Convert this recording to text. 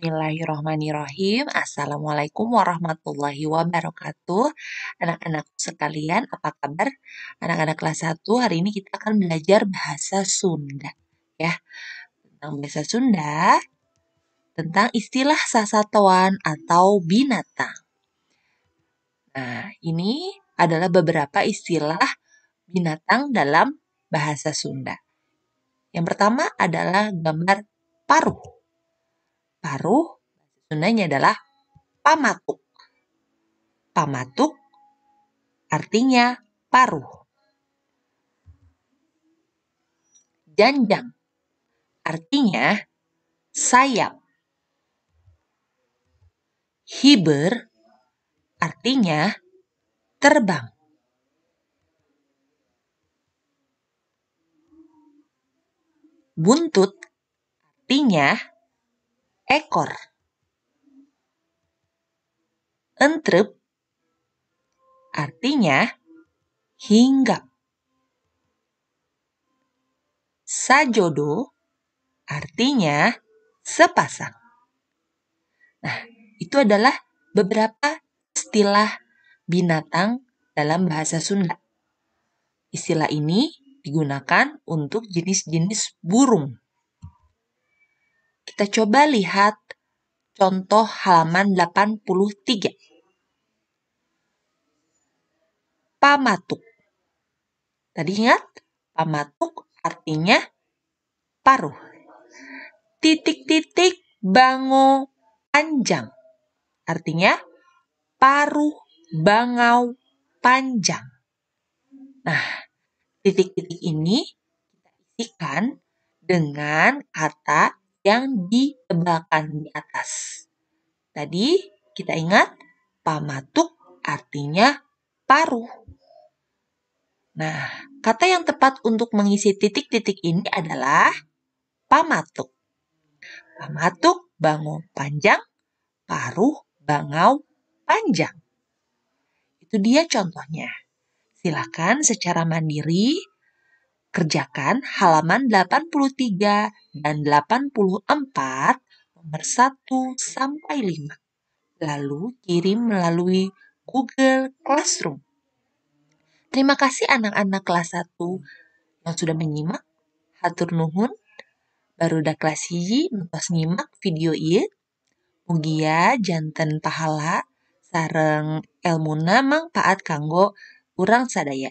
Bismillahirrahmanirrahim, Assalamualaikum warahmatullahi wabarakatuh. Anak-anak sekalian, apa kabar? Anak-anak kelas 1, hari ini kita akan belajar bahasa Sunda. Ya, tentang bahasa Sunda, tentang istilah sasatoan atau binatang. Nah, ini adalah beberapa istilah binatang dalam bahasa Sunda. Yang pertama adalah gambar paruh paruh, Sundanya adalah pamatuk. Pamatuk artinya paruh. Janjang artinya sayap. Hiber artinya terbang. Buntut artinya ekor entrep artinya hinggap sajodo artinya sepasang nah itu adalah beberapa istilah binatang dalam bahasa Sunda istilah ini digunakan untuk jenis-jenis burung kita coba lihat contoh halaman 83. Pamatuk. Tadi ingat, pamatuk artinya paruh. Titik-titik bangau panjang. Artinya paruh bangau panjang. Nah, titik-titik ini kita isikan dengan kata yang ditebalkan di atas. Tadi kita ingat pamatuk artinya paruh. Nah, kata yang tepat untuk mengisi titik-titik ini adalah pamatuk. Pamatuk bangau panjang, paruh bangau panjang. Itu dia contohnya. Silakan secara mandiri Kerjakan halaman 83 dan 84 nomor 1 sampai 5. Lalu kirim melalui Google Classroom. Terima kasih anak-anak kelas 1 yang sudah menyimak. Hatur nuhun. Baru udah kelas hiji, nutas nyimak video iya. Mugia jantan pahala sareng namang paat kanggo urang sadaya.